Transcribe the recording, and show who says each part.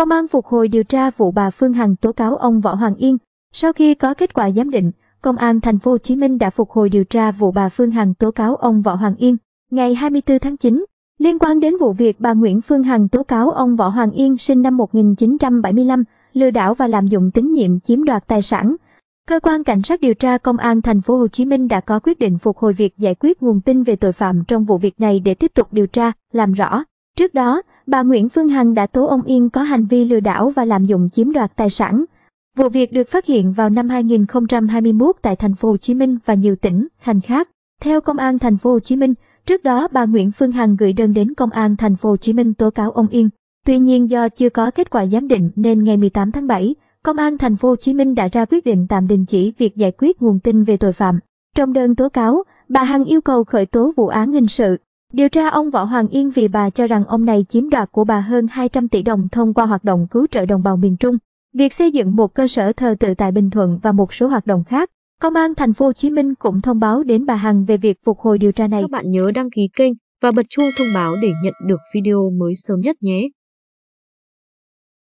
Speaker 1: Công an phục hồi điều tra vụ bà Phương Hằng tố cáo ông Võ Hoàng Yên. Sau khi có kết quả giám định, Công an thành phố Hồ Chí Minh đã phục hồi điều tra vụ bà Phương Hằng tố cáo ông Võ Hoàng Yên. Ngày 24 tháng 9, liên quan đến vụ việc bà Nguyễn Phương Hằng tố cáo ông Võ Hoàng Yên sinh năm 1975 lừa đảo và lạm dụng tín nhiệm chiếm đoạt tài sản. Cơ quan cảnh sát điều tra Công an thành phố Hồ Chí Minh đã có quyết định phục hồi việc giải quyết nguồn tin về tội phạm trong vụ việc này để tiếp tục điều tra, làm rõ. Trước đó, bà Nguyễn Phương Hằng đã tố ông Yên có hành vi lừa đảo và lạm dụng chiếm đoạt tài sản. Vụ việc được phát hiện vào năm 2021 tại thành phố Hồ Chí Minh và nhiều tỉnh, thành khác. Theo công an thành phố Hồ Chí Minh, trước đó bà Nguyễn Phương Hằng gửi đơn đến công an thành phố Hồ Chí Minh tố cáo ông Yên. Tuy nhiên do chưa có kết quả giám định nên ngày 18 tháng 7, công an thành phố Hồ Chí Minh đã ra quyết định tạm đình chỉ việc giải quyết nguồn tin về tội phạm. Trong đơn tố cáo, bà Hằng yêu cầu khởi tố vụ án hình sự Điều tra ông Võ Hoàng Yên vì bà cho rằng ông này chiếm đoạt của bà hơn 200 tỷ đồng thông qua hoạt động cứu trợ đồng bào miền Trung, việc xây dựng một cơ sở thờ tự tại Bình Thuận và một số hoạt động khác. Công an thành phố Hồ Chí Minh cũng thông báo đến bà Hằng về việc phục hồi điều tra này. Các bạn nhớ đăng ký kênh và bật chuông thông báo để nhận được video mới sớm nhất nhé.